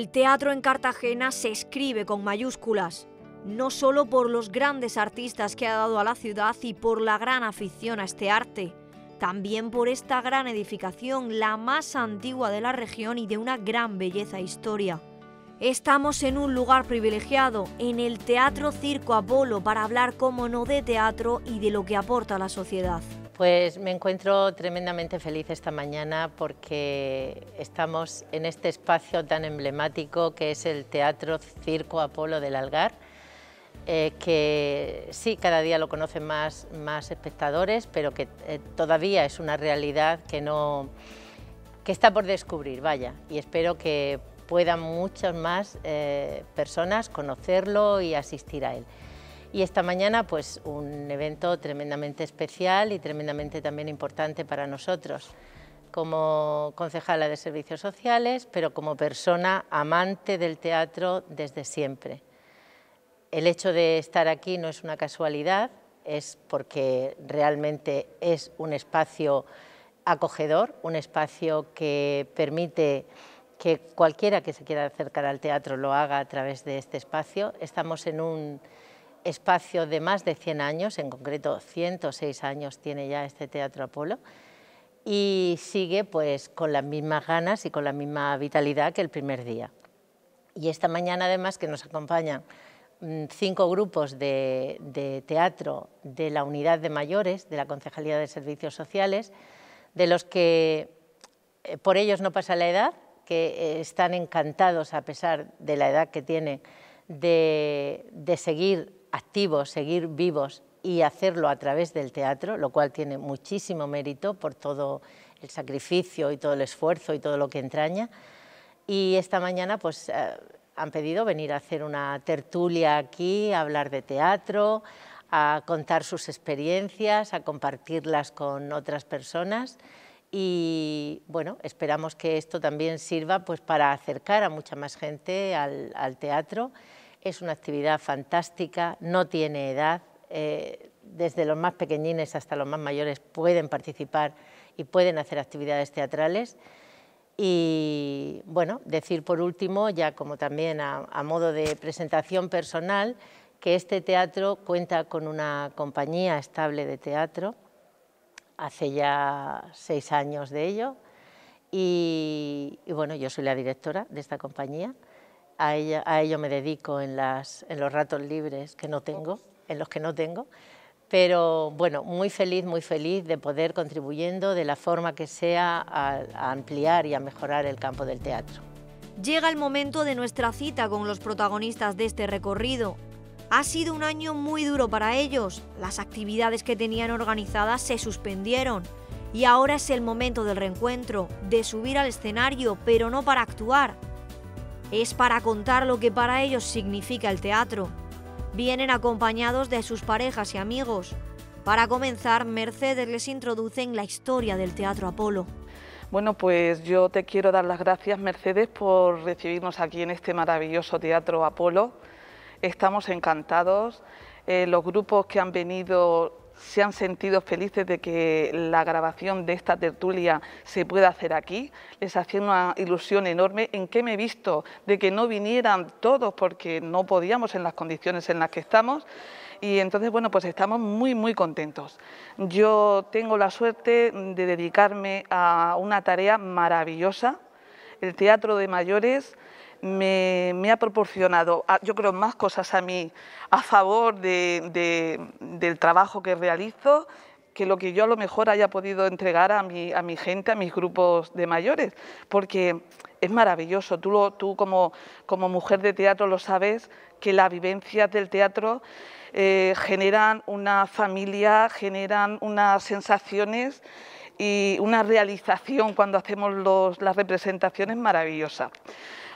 El teatro en Cartagena se escribe con mayúsculas, no solo por los grandes artistas que ha dado a la ciudad y por la gran afición a este arte, también por esta gran edificación, la más antigua de la región y de una gran belleza e historia. Estamos en un lugar privilegiado, en el Teatro Circo Apolo, para hablar, como no, de teatro y de lo que aporta a la sociedad. Pues me encuentro tremendamente feliz esta mañana porque estamos en este espacio tan emblemático que es el Teatro Circo Apolo del Algar, eh, que sí, cada día lo conocen más, espectadores, pero que eh, todavía es una realidad que, no, está por descubrir, vaya, y espero que puedan muchas más eh, personas conocerlo y asistir a él. Y esta mañana, pues un evento tremendamente especial y tremendamente también importante para nosotros, como concejala de Servicios Sociales, pero como persona amante del teatro desde siempre. El hecho de estar aquí no es una casualidad, es porque realmente es un espacio acogedor, un espacio que permite que cualquiera que se quiera acercar al teatro lo haga a través de este espacio. Estamos en un espacio de más de 100 años, en concreto 106 años tiene ya este Teatro Apolo, y sigue pues con las mismas ganas y con la misma vitalidad que el primer día. Y esta mañana además que nos acompañan mm, cinco grupos de, teatro de la unidad de mayores, de la Concejalía de Servicios Sociales, de los que eh, por ellos no pasa la edad, que eh, están encantados a pesar de la edad que tienen de seguir activos, seguir vivos y hacerlo a través del teatro, lo cual tiene muchísimo mérito por todo el sacrificio y todo el esfuerzo y todo lo que entraña. Y esta mañana pues, eh, han pedido venir a hacer una tertulia aquí, a hablar de teatro, a contar sus experiencias, a compartirlas con otras personas. Y bueno, esperamos que esto también sirva pues, para acercar a mucha más gente al teatro es una actividad fantástica, no tiene edad. Eh, desde los más pequeñines hasta los más mayores pueden participar y pueden hacer actividades teatrales. Y bueno, decir por último, ya como también a, modo de presentación personal, que este teatro cuenta con una compañía estable de teatro, hace ya seis años de ello, y bueno, yo soy la directora de esta compañía a, ello me dedico en, los ratos libres que no tengo, en los que no tengo, pero bueno, muy feliz, muy feliz de poder contribuyendo de la forma que sea a ampliar y a mejorar el campo del teatro. Llega el momento de nuestra cita con los protagonistas de este recorrido. Ha sido un año muy duro para ellos. Las actividades que tenían organizadas se suspendieron. Y ahora es el momento del reencuentro, de subir al escenario, pero no para actuar, es para contar lo que para ellos significa el teatro. Vienen acompañados de sus parejas y amigos. Para comenzar, Mercedes les introduce en la historia del Teatro Apolo. Bueno, pues yo te quiero dar las gracias, Mercedes, por recibirnos aquí en este maravilloso Teatro Apolo. Estamos encantados. Eh, los grupos que han venido se han sentido felices de que la grabación de esta tertulia se pueda hacer aquí. Les hacía una ilusión enorme en qué me he visto, de que no vinieran todos porque no podíamos en las condiciones en las que estamos. Y entonces, bueno, pues estamos muy, muy contentos. Yo tengo la suerte de dedicarme a una tarea maravillosa, el teatro de mayores me, ha proporcionado, ah, yo creo, más cosas a mí a favor del trabajo que realizo que lo que yo a lo mejor haya podido entregar a mi, gente, a mis grupos de mayores, porque es maravilloso. Tú, como, mujer de teatro lo sabes, que las vivencias del teatro eh, generan una familia, generan unas sensaciones y una realización cuando hacemos las representaciones maravillosa.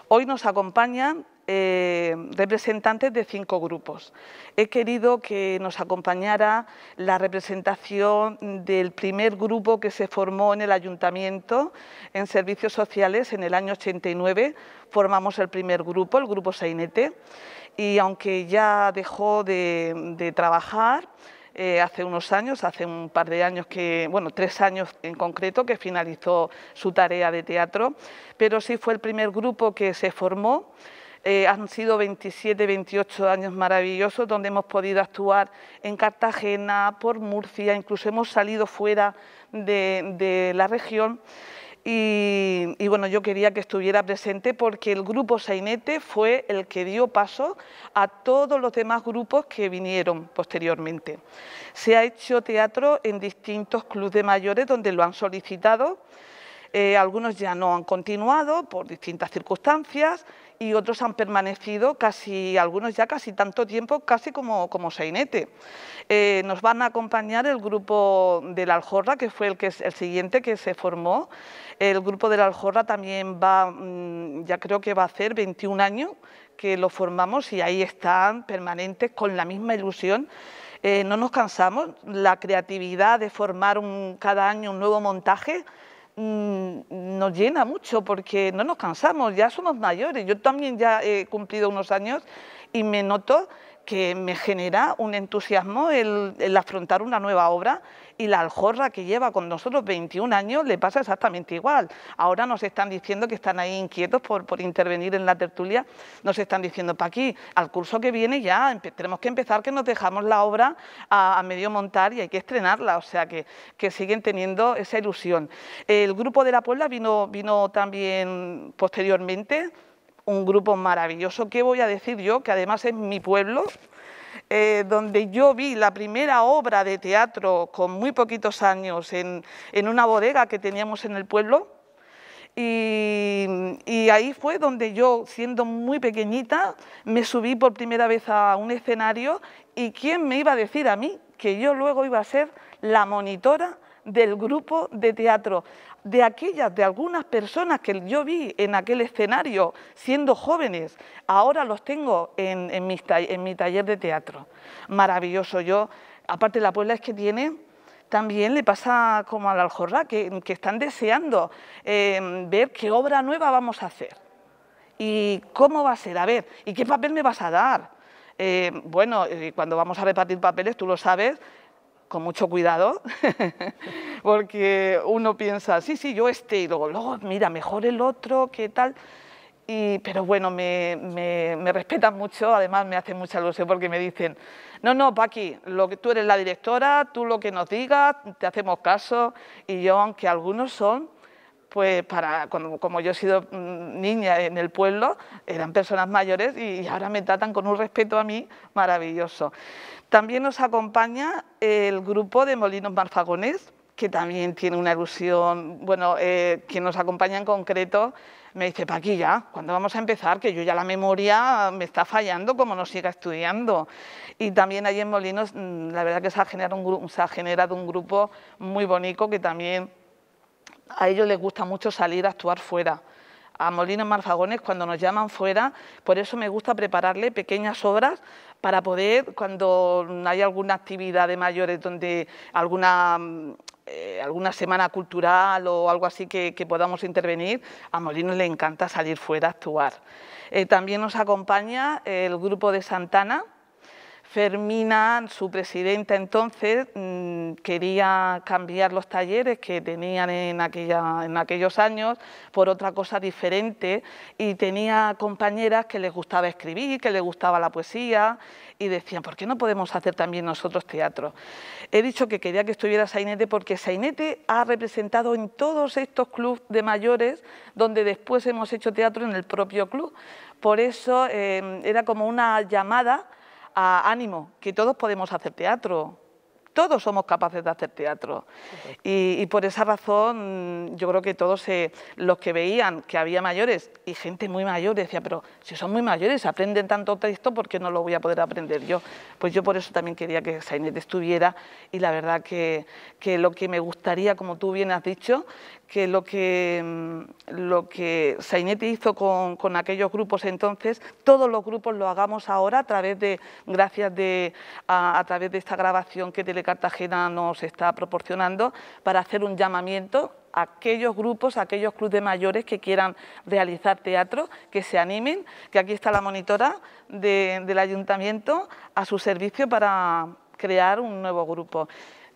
Hoy nos acompañan eh, representantes de cinco grupos. He querido que nos acompañara la representación del primer grupo que se formó en el Ayuntamiento en Servicios Sociales en el año 89. Formamos el primer grupo, el Grupo Sainete, y aunque ya dejó de trabajar, eh, hace unos años, hace un par de años que, bueno, tres años en concreto, que finalizó su tarea de teatro, pero sí fue el primer grupo que se formó. Eh, han sido 27, 28 años maravillosos donde hemos podido actuar en Cartagena, por Murcia, incluso hemos salido fuera de la región y, bueno, yo quería que estuviera presente porque el grupo Sainete fue el que dio paso a todos los demás grupos que vinieron posteriormente. Se ha hecho teatro en distintos clubes de mayores donde lo han solicitado, eh, algunos ya no han continuado por distintas circunstancias, y otros han permanecido casi, algunos ya casi tanto tiempo, casi como, como sainete. Eh, nos van a acompañar el grupo de la Aljorra, que fue el, que, el siguiente que se formó. El grupo de la Aljorra también va, mm, ya creo que va a hacer 21 años que lo formamos y ahí están permanentes con la misma ilusión. Eh, no nos cansamos, la creatividad de formar un, cada año un nuevo montaje Mm, nos llena mucho porque no nos cansamos, ya somos mayores. Yo también ya he cumplido unos años y me noto que me genera un entusiasmo el afrontar una nueva obra y la aljorra que lleva con nosotros 21 años le pasa exactamente igual. Ahora nos están diciendo que están ahí inquietos por, intervenir en la tertulia, nos están diciendo, para aquí, al curso que viene ya tenemos que empezar que nos dejamos la obra a, medio montar y hay que estrenarla, o sea que, siguen teniendo esa ilusión. El grupo de la Puebla vino, vino también posteriormente, un grupo maravilloso. ¿Qué voy a decir yo? Que además es mi pueblo, eh, donde yo vi la primera obra de teatro con muy poquitos años en, una bodega que teníamos en el pueblo. Y, y, ahí fue donde yo, siendo muy pequeñita, me subí por primera vez a un escenario y quién me iba a decir a mí que yo luego iba a ser la monitora del grupo de teatro de aquellas, de algunas personas que yo vi en aquel escenario siendo jóvenes, ahora los tengo en, mi taller de teatro. Maravilloso. Yo, aparte la Puebla es que tiene, también le pasa como al Aljorra, que, están deseando em, ver qué obra nueva vamos a hacer. ¿Y cómo va a ser? A ver, ¿y qué papel me vas a dar? Eh, bueno, eh, cuando vamos a repartir papeles, tú lo sabes, con mucho cuidado, porque uno piensa, sí, sí, yo este, y luego, mira, mejor el otro, qué tal. Y, pero bueno, me, me, respetan mucho, además me hacen mucha ilusión porque me dicen, no, no, Paqui, lo que, tú eres la directora, tú lo que nos digas, te hacemos caso, y yo, aunque algunos son pues para, cuando, como yo he sido mm, niña en el pueblo, eran personas mayores y ahora me tratan con un respeto a mí maravilloso. También nos acompaña el grupo de Molinos Marfagones, que también tiene una ilusión, bueno, eh, quien nos acompaña en concreto me dice, ya ¿cuándo vamos a empezar? Que yo ya la memoria me está fallando como no siga estudiando. Y también ahí en Molinos, mm, la verdad que se ha generado un, se ha generado un grupo muy bonito que también a ellos les gusta mucho salir a actuar fuera. A Molinos Marfagones cuando nos llaman fuera, por eso me gusta prepararle pequeñas obras para poder, cuando hay alguna actividad de mayores, donde alguna eh, alguna semana cultural o algo así que, podamos intervenir, a Molinos le encanta salir fuera a actuar. Eh, también nos acompaña el grupo de Santana, Fermina, su presidenta entonces, mm, quería cambiar los talleres que tenían en, aquella, en aquellos años por otra cosa diferente y tenía compañeras que les gustaba escribir, que les gustaba la poesía y decían, ¿por qué no podemos hacer también nosotros teatro? He dicho que quería que estuviera Sainete porque Sainete ha representado en todos estos clubes de mayores donde después hemos hecho teatro en el propio club. Por eso eh, era como una llamada a ánimo, que todos podemos hacer teatro, todos somos capaces de hacer teatro. Y, por esa razón, yo creo que todos eh, los que veían que había mayores y gente muy mayor decía, pero si son muy mayores, aprenden tanto texto, ¿por qué no lo voy a poder aprender yo? Pues yo por eso también quería que Sainet estuviera y la verdad que, que lo que me gustaría, como tú bien has dicho, que lo que, mm, lo que Sainete hizo con, aquellos grupos entonces, todos los grupos lo hagamos ahora a través de, gracias de, a, través de esta grabación que Telecartagena nos está proporcionando para hacer un llamamiento a aquellos grupos, a aquellos clubes de mayores que quieran realizar teatro, que se animen, que aquí está la monitora del ayuntamiento a su servicio para crear un nuevo grupo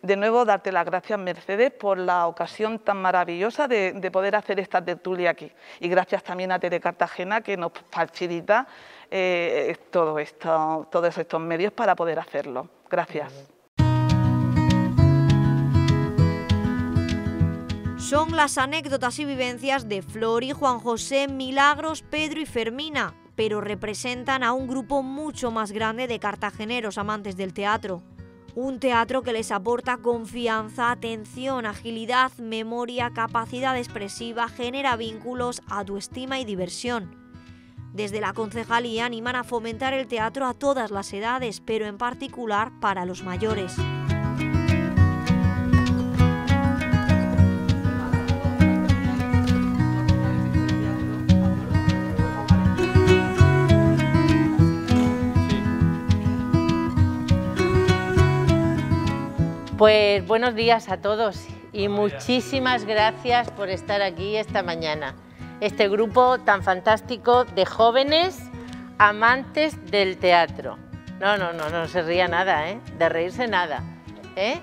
de nuevo darte las gracias, Mercedes, por la ocasión tan maravillosa de, poder hacer esta tertulia aquí. Y gracias también a Tele Cartagena, que nos facilita eh, todos estos medios para poder hacerlo. Gracias. Son las anécdotas y vivencias de Flor y Juan José, Milagros, Pedro y Fermina, pero representan a un grupo mucho más grande de cartageneros amantes del teatro. Un teatro que les aporta confianza, atención, agilidad, memoria, capacidad expresiva, genera vínculos, autoestima y diversión. Desde la concejalía animan a fomentar el teatro a todas las edades, pero en particular para los mayores. Pues buenos días a todos y muchísimas gracias por estar aquí esta mañana. Este grupo tan fantástico de jóvenes amantes del teatro. No, no, no, no se ría nada, ¿eh? De reírse nada. ¿eh?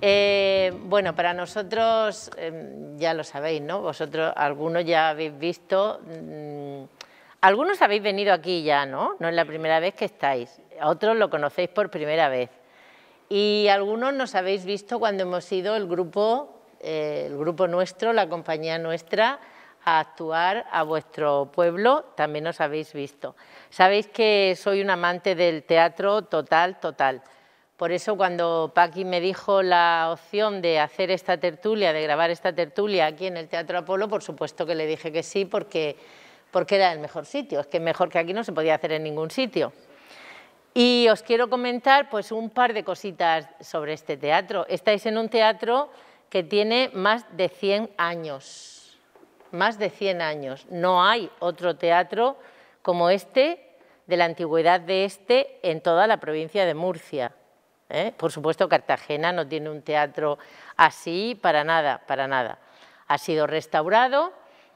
Eh, bueno, para nosotros, em, ya lo sabéis, ¿no? Vosotros, algunos ya habéis visto, mm, algunos habéis venido aquí ya, ¿no? No es la primera vez que estáis, otros lo conocéis por primera vez. Y algunos nos habéis visto cuando hemos ido el grupo, eh, el grupo nuestro, la compañía nuestra, a actuar a vuestro pueblo, también os habéis visto. Sabéis que soy un amante del teatro total, total. Por eso cuando Paqui me dijo la opción de hacer esta tertulia, de grabar esta tertulia aquí en el Teatro Apolo, por supuesto que le dije que sí, porque era el mejor sitio. Es que mejor que aquí no se podía hacer en ningún sitio. Y os quiero comentar pues, un par de cositas sobre este teatro. Estáis en un teatro que tiene más de 100 años, más de 100 años. No hay otro teatro como este, de la antigüedad de este, en toda la provincia de Murcia. ¿eh? Por supuesto, Cartagena no tiene un teatro así para nada, para nada. Ha sido restaurado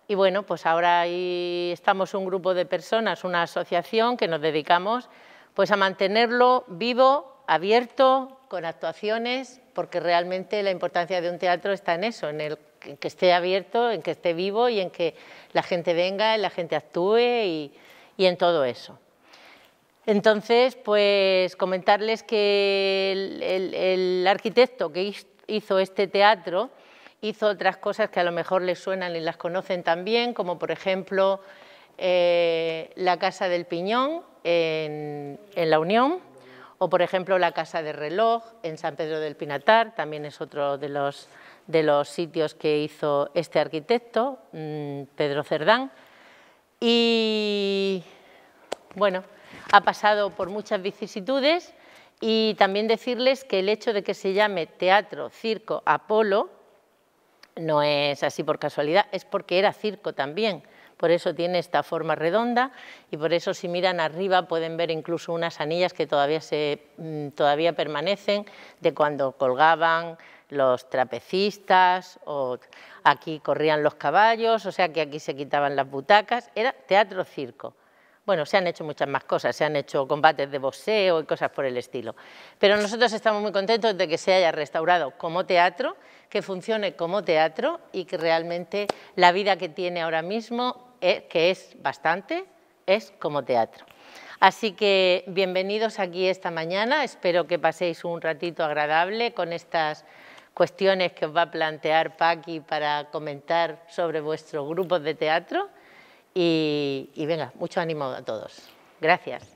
y bueno, pues ahora ahí estamos un grupo de personas, una asociación que nos dedicamos pues a mantenerlo vivo, abierto, con actuaciones, porque realmente la importancia de un teatro está en eso, en, el, que esté abierto, en que esté vivo y en que la gente venga, en la gente actúe y, en todo eso. Entonces, pues comentarles que el, arquitecto que hizo este teatro hizo otras cosas que a lo mejor les suenan y las conocen también, como por ejemplo eh, la Casa del Piñón en, La Unión, o por ejemplo la Casa de Reloj en San Pedro del Pinatar, también es otro de los, de los sitios que hizo este arquitecto, mm, Pedro Cerdán. Y bueno, ha pasado por muchas vicisitudes y también decirles que el hecho de que se llame Teatro Circo Apolo no es así por casualidad, es porque era circo también por eso tiene esta forma redonda y por eso si miran arriba pueden ver incluso unas anillas que todavía, se, mm, todavía permanecen de cuando colgaban los trapecistas o aquí corrían los caballos, o sea que aquí se quitaban las butacas, era teatro-circo. Bueno, se han hecho muchas más cosas, se han hecho combates de boxeo y cosas por el estilo. Pero nosotros estamos muy contentos de que se haya restaurado como teatro, que funcione como teatro y que realmente la vida que tiene ahora mismo eh, que es bastante, es como teatro. Así que bienvenidos aquí esta mañana, espero que paséis un ratito agradable con estas cuestiones que os va a plantear Paqui para comentar sobre vuestros grupos de teatro y venga, mucho ánimo a todos. Gracias.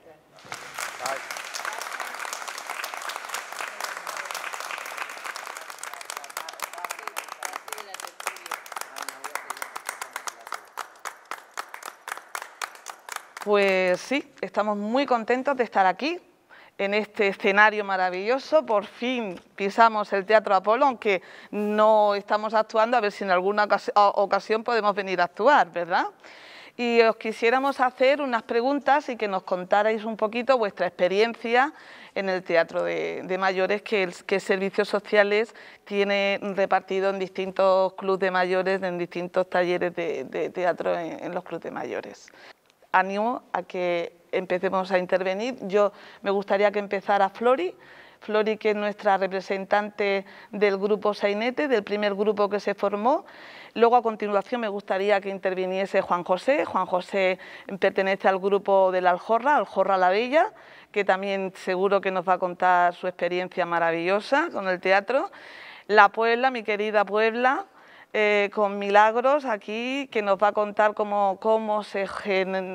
Pues sí, estamos muy contentos de estar aquí, en este escenario maravilloso. Por fin pisamos el Teatro Apolo, aunque no estamos actuando, a ver si en alguna ocasión podemos venir a actuar, ¿verdad? Y os quisiéramos hacer unas preguntas y que nos contarais un poquito vuestra experiencia en el Teatro de, Mayores, que, Servicios Sociales tiene repartido en distintos clubes de mayores, en distintos talleres de, teatro en, en los clubes de mayores animo a que empecemos a intervenir. Yo me gustaría que empezara Flori, Flori que es nuestra representante del grupo Sainete, del primer grupo que se formó. Luego a continuación me gustaría que interviniese Juan José. Juan José pertenece al grupo de la Aljorra, Aljorra la Bella, que también seguro que nos va a contar su experiencia maravillosa con el teatro. La Puebla, mi querida Puebla, eh, con Milagros aquí, que nos va a contar cómo, cómo, se,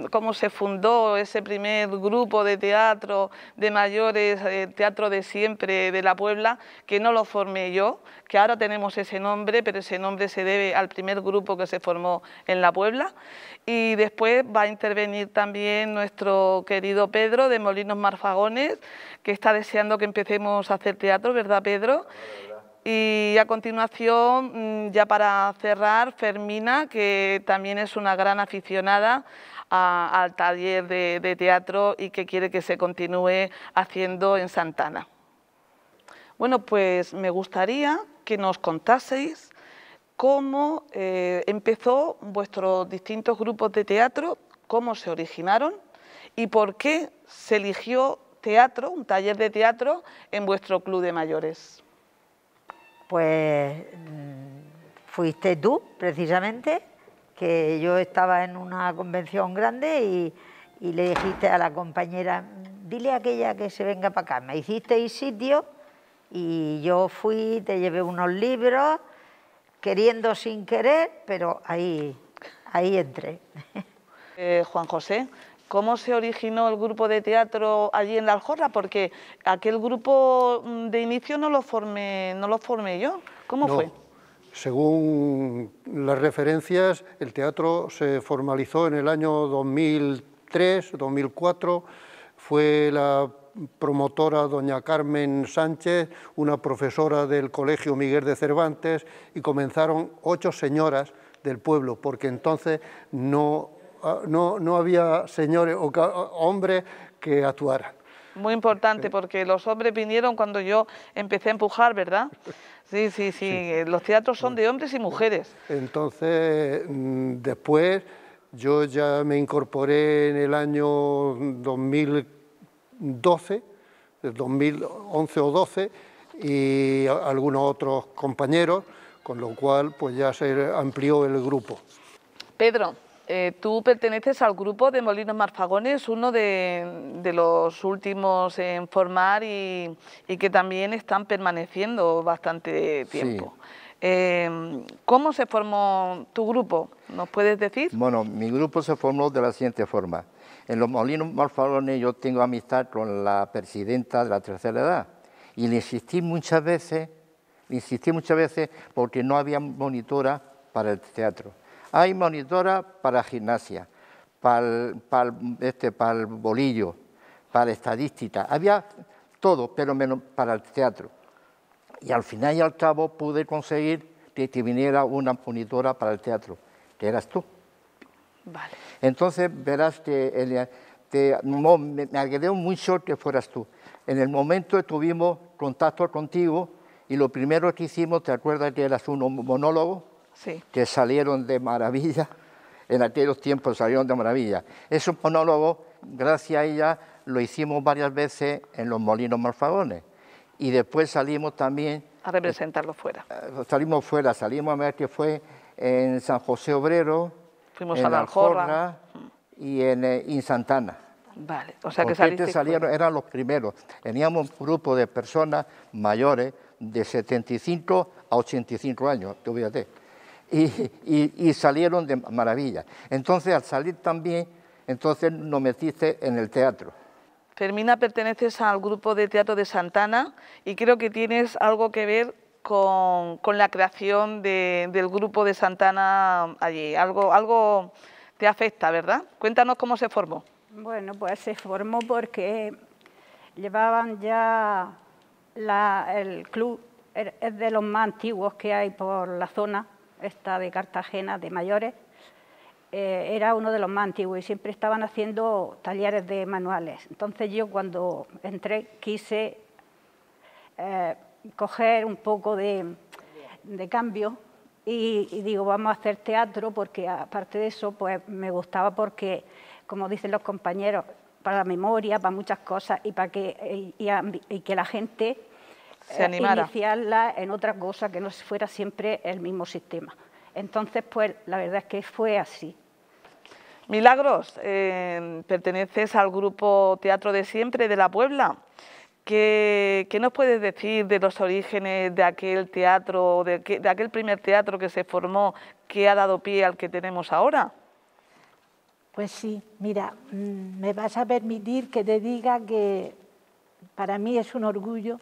cómo se fundó ese primer grupo de teatro de mayores, eh, teatro de siempre de la Puebla, que no lo formé yo, que ahora tenemos ese nombre, pero ese nombre se debe al primer grupo que se formó en la Puebla. Y después va a intervenir también nuestro querido Pedro de Molinos Marfagones, que está deseando que empecemos a hacer teatro, ¿verdad Pedro? Y a continuación, mm, ya para cerrar, Fermina, que también es una gran aficionada al taller de, teatro y que quiere que se continúe haciendo en Santana. Bueno, pues me gustaría que nos contaseis cómo eh, empezó vuestros distintos grupos de teatro, cómo se originaron y por qué se eligió teatro, un taller de teatro, en vuestro club de mayores pues mm, fuiste tú, precisamente, que yo estaba en una convención grande y, le dijiste a la compañera, dile a aquella que se venga para acá. Me hicisteis sitio y yo fui, te llevé unos libros, queriendo sin querer, pero ahí, ahí entré. Eh, Juan José, cómo se originó el grupo de teatro allí en La Aljorra, porque aquel grupo mm, de inicio no lo formé, no lo formé yo. ¿Cómo fue? Según las referencias, el teatro se formalizó en el año 2003, 2004. Fue la promotora doña Carmen Sánchez, una profesora del Colegio Miguel de Cervantes, y comenzaron ocho señoras del pueblo, porque entonces no Ah, no, había señores o hombres que actuaran. Muy importante, porque los hombres vinieron cuando yo empecé a empujar, ¿verdad? Sí, sí, sí, eh, los teatros son de hombres y mujeres. Entonces, mm, después yo ya me incorporé en el año 2012, 2011 o 12, y algunos otros compañeros, con lo cual pues ya se amplió el grupo. Pedro, eh, tú perteneces al grupo de Molinos Marfagones, uno de, los últimos en formar y, que también están permaneciendo bastante tiempo. Eh, ¿Cómo se formó tu grupo? ¿Nos puedes decir? Bueno, mi grupo se formó de la siguiente forma. En los Molinos Marfagones yo tengo amistad con la presidenta de la tercera edad y le insistí muchas veces, le insistí muchas veces porque no había monitora para el teatro. Hay monitora para gimnasia, para este, bolillo, para estadística. Había todo, pero menos para el teatro. Y al final y al cabo pude conseguir que, viniera una monitora para el teatro, que eras tú. Vale. Entonces verás que me, me muy mucho que fueras tú. En el momento tuvimos contacto contigo y lo primero que hicimos, ¿te acuerdas que eras un monólogo? que salieron de maravilla, en aquellos tiempos salieron de maravilla. ...es un monólogo... gracias a ella, lo hicimos varias veces en los molinos Malfagones... y después salimos también... A representarlo fuera. Eh, salimos fuera, salimos a ver que fue en San José Obrero, Fuimos en a la Aljorra, y en, eh, en Santana. Vale, o sea que este saliste salieron, eran los primeros. Teníamos un grupo de personas mayores de 75 a 85 años, tú fíjate y, salieron de maravilla. Entonces, al salir también, entonces nos metiste en el teatro. Fermina, perteneces al grupo de teatro de Santana y creo que tienes algo que ver con, la creación del grupo de Santana allí. Algo, algo te afecta, ¿verdad? Cuéntanos cómo se formó. Bueno, pues se formó porque llevaban ya el club, er, es de los más antiguos que hay por la zona, esta de Cartagena, de mayores, eh, era uno de los más antiguos y siempre estaban haciendo talleres de manuales. Entonces yo cuando entré quise eh, coger un poco de, cambio y, digo, vamos a hacer teatro porque aparte de eso, pues me gustaba porque, como dicen los compañeros, para la memoria, para muchas cosas y para que, y que la gente se eh, iniciarla en otra cosa que no fuera siempre el mismo sistema. Entonces, pues la verdad es que fue así. Milagros, eh, perteneces al grupo Teatro de Siempre de La Puebla. ¿Qué, nos puedes decir de los orígenes de aquel teatro, de, de, aquel primer teatro que se formó, que ha dado pie al que tenemos ahora? Pues sí, mira, mm, me vas a permitir que te diga que para mí es un orgullo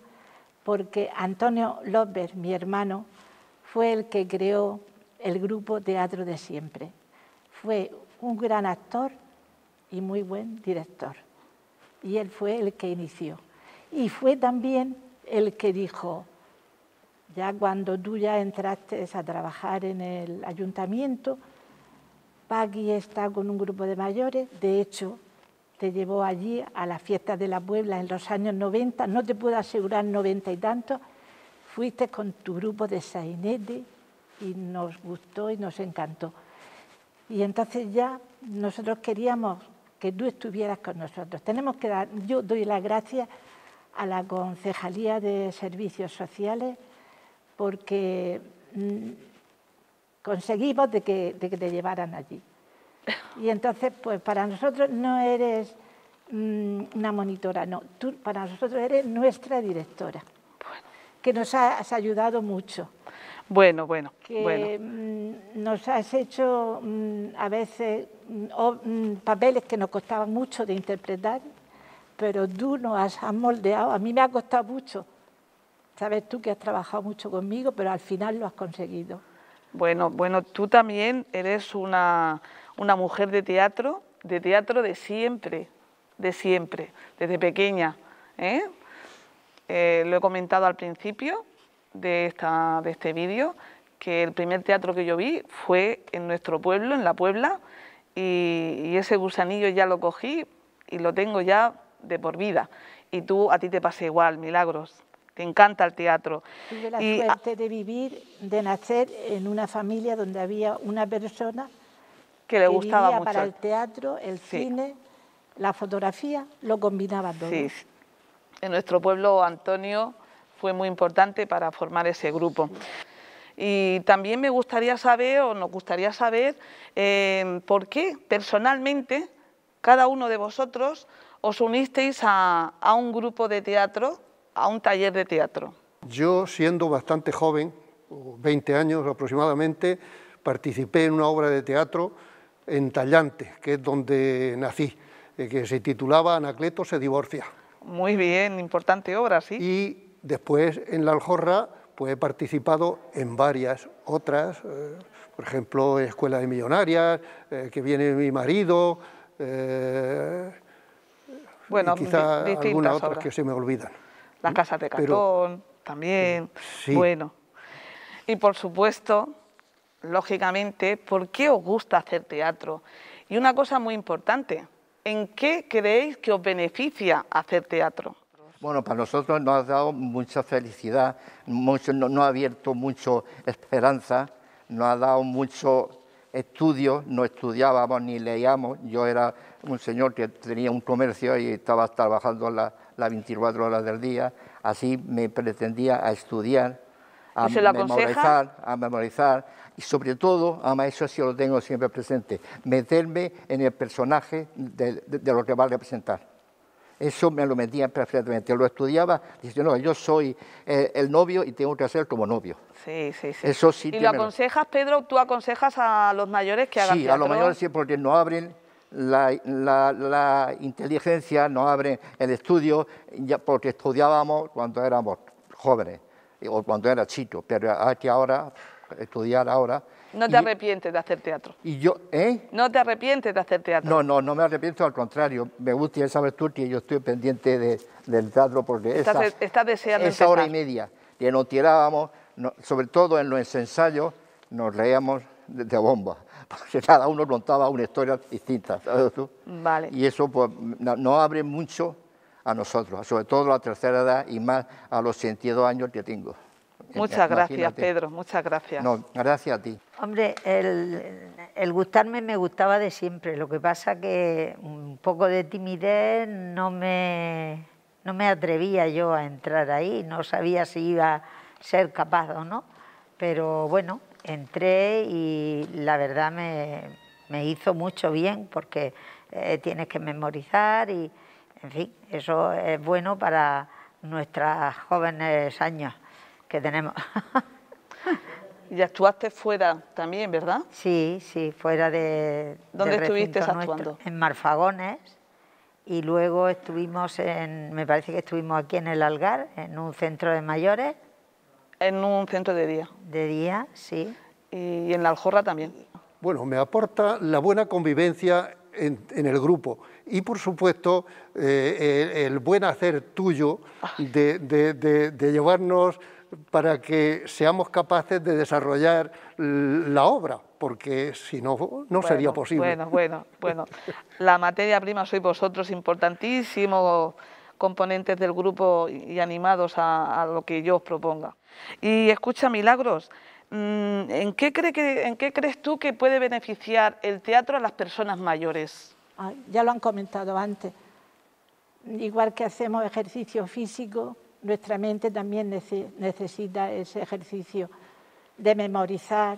porque Antonio López, mi hermano, fue el que creó el grupo Teatro de Siempre. Fue un gran actor y muy buen director. Y él fue el que inició. Y fue también el que dijo, ya cuando tú ya entraste a trabajar en el ayuntamiento, Paki está con un grupo de mayores, de hecho, te llevó allí a la fiesta de la Puebla en los años 90, no te puedo asegurar 90 y tantos, fuiste con tu grupo de sainete y nos gustó y nos encantó. Y entonces ya nosotros queríamos que tú estuvieras con nosotros. Tenemos que dar, yo doy las gracias a la Concejalía de Servicios Sociales porque mm, conseguimos de que te llevaran allí. Y entonces, pues para nosotros no eres mm, una monitora, no, tú para nosotros eres nuestra directora, que nos has ayudado mucho. Bueno, bueno, bueno. Mm, nos has hecho mm, a veces papeles que nos costaban mucho de interpretar, pero tú nos has moldeado, a mí me ha costado mucho. Sabes tú que has trabajado mucho conmigo, pero al final lo has conseguido. Bueno, bueno, tú también eres una una mujer de teatro, de teatro de siempre, de siempre, desde pequeña. ¿eh? Eh, lo he comentado al principio de, esta, de este vídeo, que el primer teatro que yo vi fue en nuestro pueblo, en La Puebla, y, ese gusanillo ya lo cogí y lo tengo ya de por vida. Y tú, a ti te pasa igual, milagros. Te encanta el teatro. Tuve la ah, suerte de vivir, de nacer en una familia donde había una persona que le gustaba mucho. Para el teatro, el cine, la fotografía, lo combinaba todo. Sí. En nuestro pueblo Antonio fue muy importante para formar ese grupo. Y también me gustaría saber, o nos gustaría saber, eh, por qué personalmente cada uno de vosotros os unisteis a, a un grupo de teatro, a un taller de teatro. Yo, siendo bastante joven, 20 años aproximadamente, participé en una obra de teatro en Tallante, que es donde nací, eh, que se titulaba Anacleto se divorcia. Muy bien, importante obra, sí. Y después en La Aljorra pues he participado en varias otras, eh, por ejemplo, Escuela de Millonarias, eh, que viene mi marido, bueno, algunas otras que se me olvidan. La Casa de Cartón, también, sí. bueno. Y por supuesto, lógicamente, por qué os gusta hacer teatro. Y una cosa muy importante, ¿en qué creéis que os beneficia hacer teatro? Bueno, para nosotros nos ha dado mucha felicidad, no ha abierto mucha esperanza, nos ha dado mucho estudio, no estudiábamos ni leíamos. Yo era un señor que tenía un comercio y estaba trabajando las 24 horas del día, así me pretendía a estudiar a memorizar, a memorizar y sobre todo, a eso sí lo tengo siempre presente, meterme en el personaje de, lo que va a representar. Eso me lo metía perfectamente. Lo estudiaba diciendo, no, yo soy eh, el novio y tengo que hacer como novio. Sí, sí, sí. ¿Y lo aconsejas, Pedro? ¿Tú aconsejas a los mayores que hagan Sí, a los mayores sí, porque no abren la, inteligencia, no abren el estudio, porque estudiábamos cuando éramos jóvenes o cuando era chico, pero que ahora, estudiar ahora. ¿No te arrepientes de hacer teatro? Y yo, ¿eh? ¿No te arrepientes de hacer teatro? No, no, no me arrepiento, al contrario, me gusta sabes tú que yo estoy pendiente del teatro porque estás, deseando esa hora y media que nos tirábamos, sobre todo en los ensayos, nos reíamos de, bomba porque cada uno contaba una historia distinta. ¿sabes tú? Vale. Y eso pues, no abre mucho a nosotros, sobre todo a la tercera edad y más a los 62 años que tengo. Muchas gracias, Pedro, muchas gracias. No, gracias a ti. Hombre, el, gustarme me gustaba de siempre, lo que pasa que un poco de timidez no me, no me atrevía yo a entrar ahí, no sabía si iba a ser capaz o no, pero bueno, entré y la verdad me, me hizo mucho bien porque eh, tienes que memorizar y en fin, eso es bueno para nuestros jóvenes años que tenemos. y actuaste fuera también, ¿verdad? Sí, sí, fuera de... ¿Dónde estuviste actuando? en Marfagones y luego estuvimos en, me parece que estuvimos aquí en el Algar, en un centro de mayores. En un centro de día. De día, sí. Y en la Aljorra también. Bueno, me aporta la buena convivencia en, el grupo. Y por supuesto, eh, el, buen hacer tuyo de, llevarnos para que seamos capaces de desarrollar la obra, porque si no, no sería posible. Bueno, bueno, bueno. La materia prima sois vosotros, importantísimos componentes del grupo y animados a, lo que yo os proponga. Y escucha, Milagros, Mm, ¿en qué, crees tú que puede beneficiar el teatro a las personas mayores? Ah, ya lo han comentado antes. Igual que hacemos ejercicio físico, nuestra mente también necesita ese ejercicio de memorizar,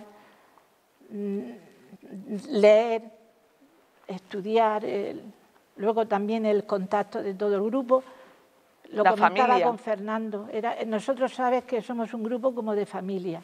mm, leer, estudiar, eh, luego también el contacto de todo el grupo. Lo La comentaba con Fernando. nosotros sabes que somos un grupo como de familia.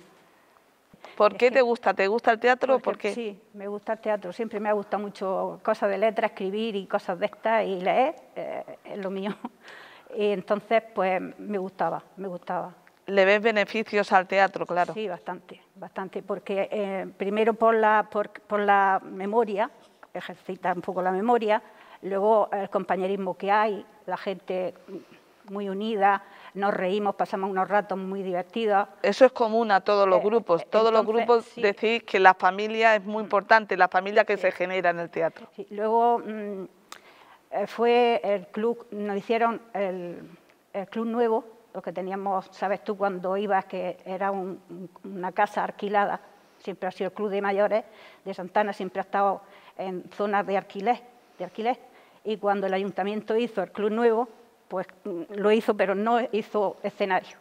¿Por qué te gusta? ¿Te gusta el teatro? Porque, ¿Por Sí, me gusta el teatro. Siempre me ha gustado mucho cosas de letra, escribir y cosas de estas y leer, eh, es lo mío. Y entonces, pues me gustaba, me gustaba. ¿Le ves beneficios al teatro, claro? Sí, bastante, bastante, porque eh, primero por la, por la memoria, ejercita un poco la memoria, luego el compañerismo que hay, la gente muy unida, nos reímos, pasamos unos ratos muy divertidos. Eso es común a todos los eh, grupos, eh, todos los grupos decís que la familia es muy mm. importante, la familia que se genera en el teatro. Luego mm, eh, fue el club, nos hicieron el, club nuevo, ...lo que teníamos, sabes tú, cuando ibas, que era una casa alquilada, siempre ha sido el club de mayores de Santana, siempre ha estado en zonas de de alquiler. Y cuando el ayuntamiento hizo el club nuevo, pues mm, lo hizo, pero no hizo escenario.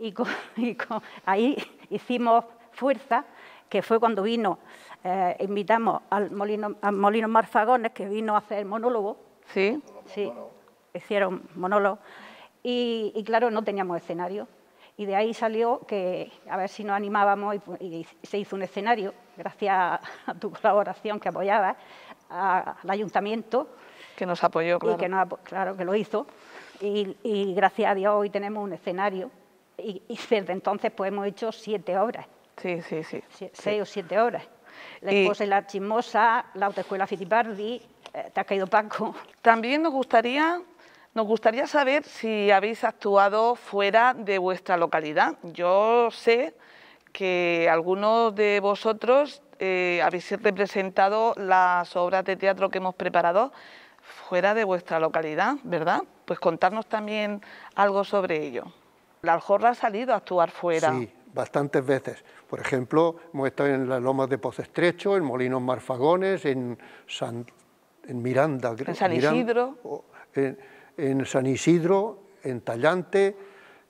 Y, ahí hicimos fuerza, que fue cuando vino, eh, invitamos al Molino, Marfagones, que vino a hacer monólogo. Sí, hicieron monólogo. Y, claro, no teníamos escenario. Y de ahí salió que a ver si nos animábamos y, se hizo un escenario, gracias a tu colaboración que apoyabas, al ayuntamiento. Que nos apoyó, Y que nos, claro, que lo hizo y, gracias a Dios hoy tenemos un escenario y, desde entonces pues hemos hecho siete obras. Sí, sí, sí. seis o siete obras. La esposa y la chismosa, la autoescuela Fittipardi, eh, te ha caído Paco. También nos gustaría nos gustaría saber si habéis actuado fuera de vuestra localidad. Yo sé que algunos de vosotros eh, habéis representado las obras de teatro que hemos preparado fuera de vuestra localidad, ¿verdad? Pues contarnos también algo sobre ello. La Aljorra ha salido a actuar fuera. Sí, bastantes veces. Por ejemplo, hemos estado en las lomas de Pozo Estrecho, en Molinos Marfagones, en, San, en Miranda. En San Isidro. en, San Isidro, en Tallante,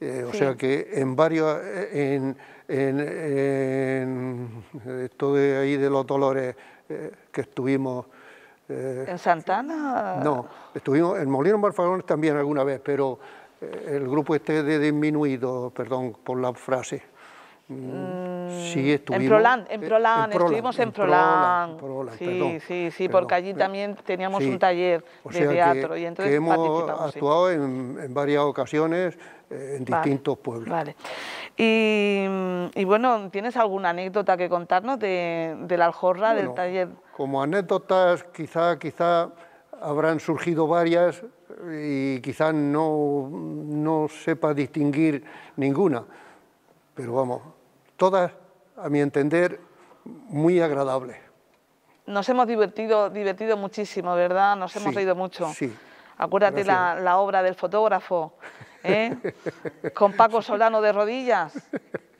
eh, o sea que en varios, en, en, esto de ahí de los dolores eh, que estuvimos eh, ¿En Santana? No, estuvimos en Molino Barfalones también alguna vez, pero eh, el grupo este de disminuido, perdón por la frase. sí, estuvimos. En Prolan, en Prolan, estuvimos en Prolan. sí, sí, sí, porque allí también teníamos un taller de teatro y entonces hemos actuado en, varias ocasiones eh, en distintos pueblos. Em, y, bueno, ¿tienes alguna anécdota que contarnos de, la aljorra, del taller? Como anécdotas, quizá, quizá habrán surgido varias y quizá no, no sepa distinguir ninguna, pero vamos, todas, a mi entender, muy agradables. Nos hemos divertido, divertido muchísimo, ¿verdad? Nos hemos reído mucho. Sí. Acuérdate la obra del fotógrafo, ¿eh? Con Paco Solano de rodillas,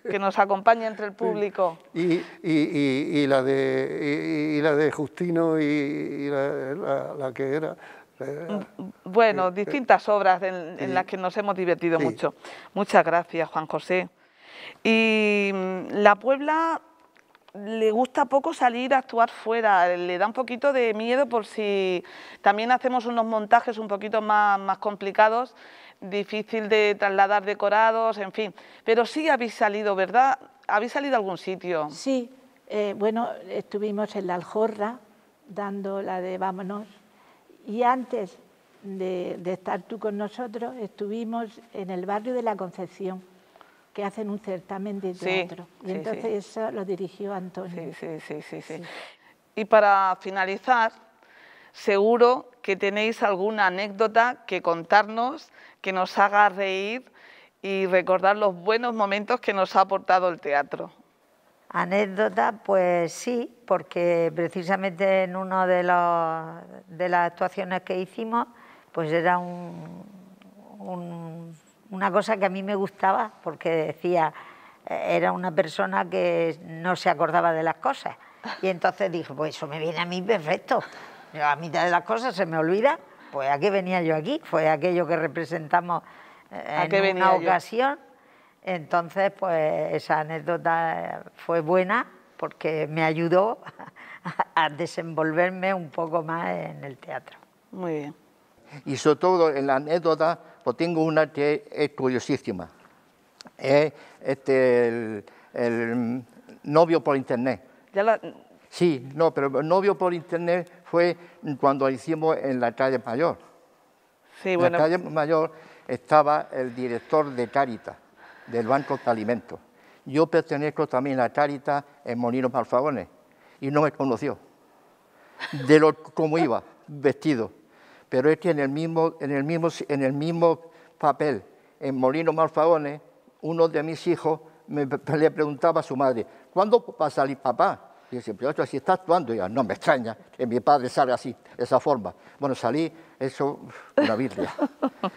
que nos acompaña entre el público. Y, la, de, Justino y, la, que era mm, bueno, distintas obras en, las que nos hemos divertido mucho. Muchas gracias, Juan José. Y mm, la Puebla le gusta poco salir a actuar fuera, le da un poquito de miedo por si también hacemos unos montajes un poquito más, más complicados difícil de trasladar decorados, en fin. Pero sí habéis salido, ¿verdad? ¿Habéis salido a algún sitio? Sí, eh, bueno, estuvimos en la Aljorra dando la de Vámonos y antes de, estar tú con nosotros estuvimos en el barrio de la Concepción que hacen un certamen de teatro. y entonces eso lo dirigió Antonio. sí, sí, sí. sí. Y para finalizar, seguro que tenéis alguna anécdota que contarnos que nos haga reír y recordar los buenos momentos que nos ha aportado el teatro. Anécdota, pues sí, porque precisamente en una de, de, las actuaciones que hicimos, pues era una cosa que a mí me gustaba, porque decía, era una persona que no se acordaba de las cosas. Y entonces dije, pues eso me viene a mí perfecto. A mitad de las cosas se me olvida, pues ¿a qué venía yo aquí? Fue aquello que representamos eh, en una ocasión. Entonces, pues esa anécdota fue buena porque me ayudó a desenvolverme un poco más en el teatro. Muy bien. Y sobre todo en la anécdota, pues tengo una que es curiosísima. Es este, el, novio por internet. Sí, no, pero novio por internet fue cuando hicimos en la calle Mayor. en la calle Mayor estaba el director de Cáritas, del Banco de Alimentos. Yo pertenezco también a Cáritas en Molinos Malfagones y no me conoció de lo, cómo iba vestido. Pero es que en el mismo, en el mismo, papel, en Molinos Malfagones, uno de mis hijos le preguntaba a su madre, ¿cuándo va a salir papá? Y yo siempre, así está actuando. Y yo, no me extraña, que mi padre sale así, de esa forma. Bueno, salí, eso, una biblia.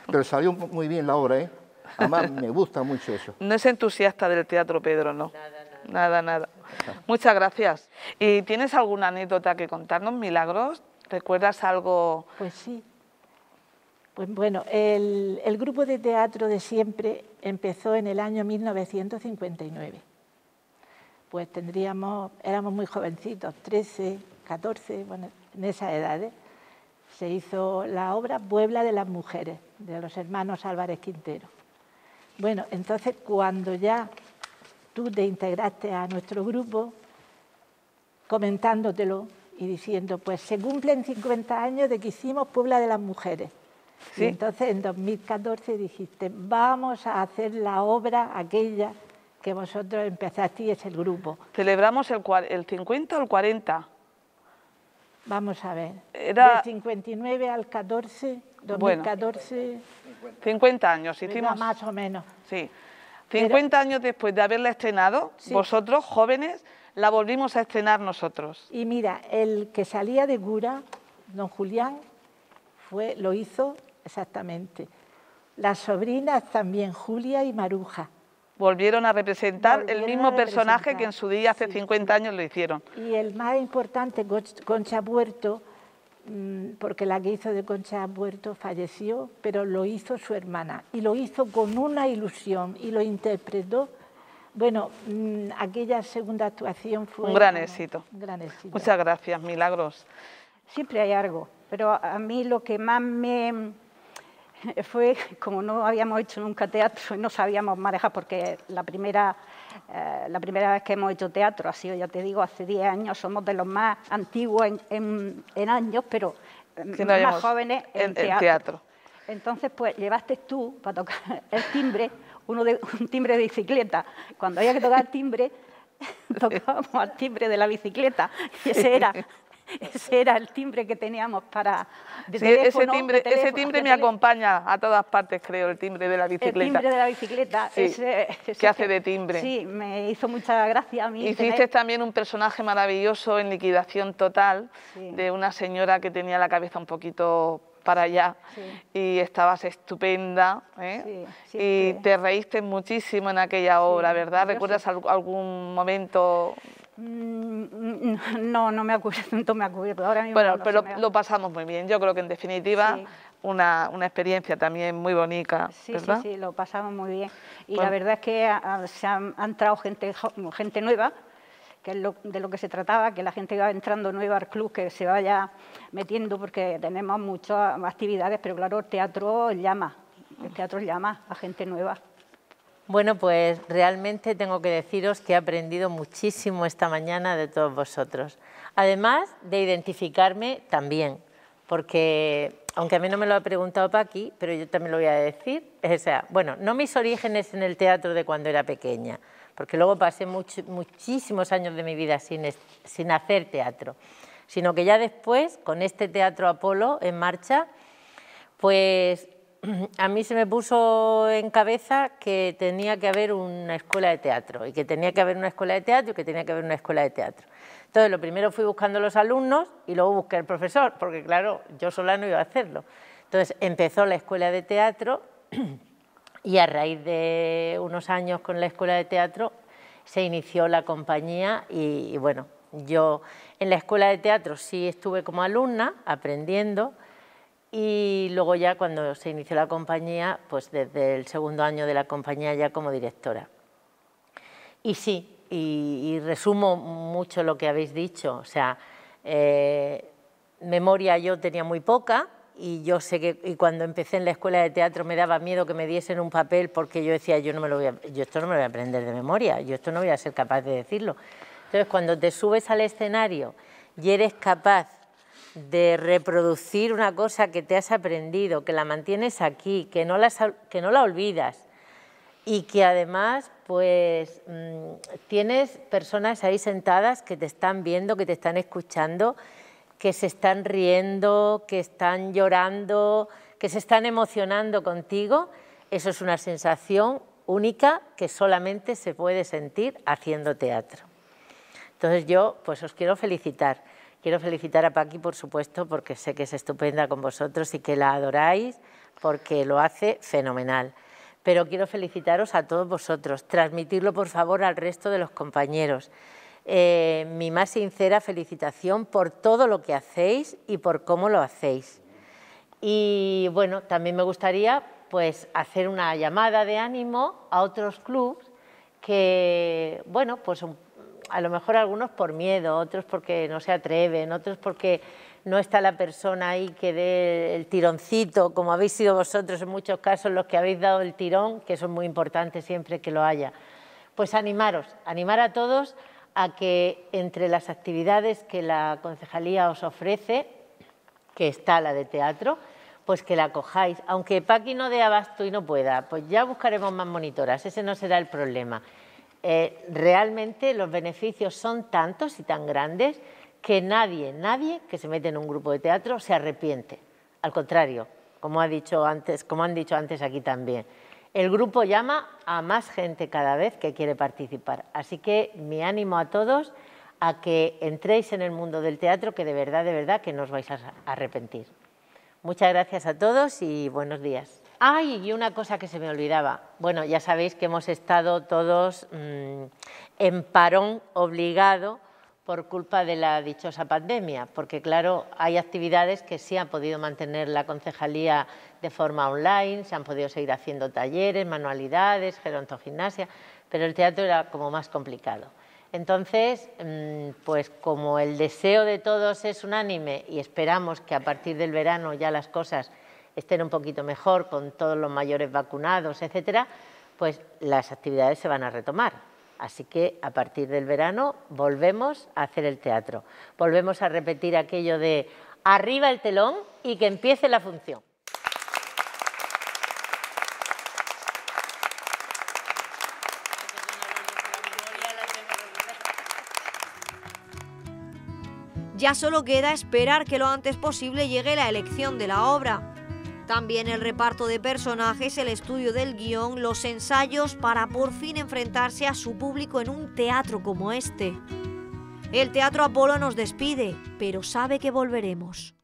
Pero salió muy bien la obra, ¿eh? Además, me gusta mucho eso. No es entusiasta del teatro, Pedro, ¿no? Nada, nada. Nada, nada. Muchas gracias. ¿Y tienes alguna anécdota que contarnos, Milagros? ¿Recuerdas algo? Pues sí. Pues bueno, el, el grupo de teatro de siempre empezó en el año 1959 pues tendríamos, éramos muy jovencitos, 13, 14, bueno, en esas edades, ¿eh? se hizo la obra Puebla de las Mujeres, de los hermanos Álvarez Quintero. Bueno, entonces cuando ya tú te integraste a nuestro grupo, comentándotelo y diciendo, pues se cumplen 50 años de que hicimos Puebla de las Mujeres. Y entonces en 2014 dijiste, vamos a hacer la obra aquella que vosotros empezasteis el grupo. ¿Celebramos el, 50 o el 40? Vamos a ver. Del 59 al 14, 2014. 50 años hicimos. Más o menos. Sí. 50 años después de haberla estrenado, vosotros jóvenes la volvimos a estrenar nosotros. Y mira, el que salía de Gura, don Julián, fue, lo hizo exactamente. Las sobrinas también, Julia y Maruja volvieron a representar el mismo personaje que en su día hace 50 años lo hicieron. Y el más importante, Concha Puerto, mm, porque la que hizo de Concha Puerto falleció, pero lo hizo su hermana y lo hizo con una ilusión y lo interpretó. Bueno, mm, aquella segunda actuación fue un gran, éxito. un gran éxito. Muchas gracias, Milagros. Siempre hay algo, pero a mí lo que más me, fue, como no habíamos hecho nunca teatro y no sabíamos manejar, porque la primera, eh, la primera vez que hemos hecho teatro ha sido, ya te digo, hace 10 años, somos de los más antiguos en, años, pero eh, más jóvenes en, teatro. Entonces, pues llevaste tú para tocar el timbre, uno de, un timbre de bicicleta. Cuando había que tocar el timbre, tocábamos al timbre de la bicicleta, y ese era Ese era el timbre que teníamos para... ese timbre, ese timbre me acompaña a todas partes, creo, el timbre de la bicicleta. El timbre de la bicicleta. ese, hace de timbre. Sí, me hizo mucha gracia a mí. Hiciste también un personaje maravilloso en liquidación total de una señora que tenía la cabeza un poquito para allá y estabas estupenda ¿eh? y te reíste muchísimo en aquella obra, ¿verdad? ¿Recuerdas algún momento Mm, mm, no, no me acuerdo, no me acuerdo. Ahora bueno, pero lo pasamos muy bien. Yo creo que en definitiva una, experiencia también muy bonita. Sí, sí, sí, lo pasamos muy bien. Y la verdad es que se han, entrado gente, gente nueva, que es de lo que se trataba, que la gente va entrando nueva al club, que se vaya metiendo, porque tenemos muchas actividades, pero claro, el teatro llama, el teatro llama a gente nueva. Bueno, pues realmente tengo que deciros que he aprendido muchísimo esta mañana de todos vosotros. Además de identificarme también, porque aunque a mí no me lo ha preguntado Paqui, pero yo también lo voy a decir. O sea, bueno, no mis orígenes en el teatro de cuando era pequeña, porque luego pasé muchísimos años de mi vida sin hacer teatro, sino que ya después, con este teatro Apolo en marcha, pues a mí se me puso en cabeza que tenía que haber una escuela de teatro y que tenía que haber una escuela de teatro y que tenía que haber una escuela de teatro. Entonces, lo primero fui buscando los alumnos y luego busqué al profesor, porque claro, yo sola no iba a hacerlo. Entonces, empezó la escuela de teatro y a raíz de unos años con la escuela de teatro se inició la compañía y, y bueno, yo en la escuela de teatro sí estuve como alumna aprendiendo, y luego ya cuando se inició la compañía, pues desde el segundo año de la compañía ya como directora. Y sí, y, resumo mucho lo que habéis dicho, o sea, eh, memoria yo tenía muy poca y yo sé que y cuando empecé en la escuela de teatro me daba miedo que me diesen un papel porque yo decía, yo, no me lo voy yo esto no me lo voy a aprender de memoria, yo esto no voy a ser capaz de decirlo. Entonces, cuando te subes al escenario y eres capaz de reproducir una cosa que te has aprendido, que la mantienes aquí, que no, la, olvidas y que además pues mm, tienes personas ahí sentadas que te están viendo, que te están escuchando, que se están riendo, que están llorando, que se están emocionando contigo. Eso es una sensación única que solamente se puede sentir haciendo teatro. Entonces yo pues os quiero felicitar. Quiero felicitar a Paqui, por supuesto, porque sé que es estupenda con vosotros y que la adoráis porque lo hace fenomenal. Pero quiero felicitaros a todos vosotros, transmitirlo por favor al resto de los compañeros. Eh, mi más sincera felicitación por todo lo que hacéis y por cómo lo hacéis. Y bueno, también me gustaría pues hacer una llamada de ánimo a otros clubes que, bueno, pues un a lo mejor algunos por miedo, otros porque no se atreven, otros porque no está la persona ahí que dé el tironcito, como habéis sido vosotros en muchos casos los que habéis dado el tirón, que eso es muy importante siempre que lo haya. Pues animaros, animar a todos a que entre las actividades que la concejalía os ofrece, que está la de teatro, pues que la cojáis. Aunque Paqui no dé abasto y no pueda, pues ya buscaremos más monitoras, ese no será el problema. Eh, realmente los beneficios son tantos y tan grandes que nadie, nadie que se mete en un grupo de teatro se arrepiente. Al contrario, como, ha dicho como han dicho antes aquí también, el grupo llama a más gente cada vez que quiere participar. Así que mi ánimo a todos a que entréis en el mundo del teatro, que de verdad, de verdad, que no os vais a arrepentir. Muchas gracias a todos y buenos días. Ay, y una cosa que se me olvidaba. Bueno, ya sabéis que hemos estado todos mm, en parón obligado por culpa de la dichosa pandemia, porque claro, hay actividades que sí han podido mantener la concejalía de forma online, se han podido seguir haciendo talleres, manualidades, gerontogimnasia, pero el teatro era como más complicado. Entonces, mm, pues como el deseo de todos es unánime y esperamos que a partir del verano ya las cosas estén un poquito mejor con todos los mayores vacunados, etcétera, pues las actividades se van a retomar. Así que a partir del verano volvemos a hacer el teatro. Volvemos a repetir aquello de arriba el telón y que empiece la función. Ya solo queda esperar que lo antes posible llegue la elección de la obra. También el reparto de personajes, el estudio del guión, los ensayos para por fin enfrentarse a su público en un teatro como este. El Teatro Apolo nos despide, pero sabe que volveremos.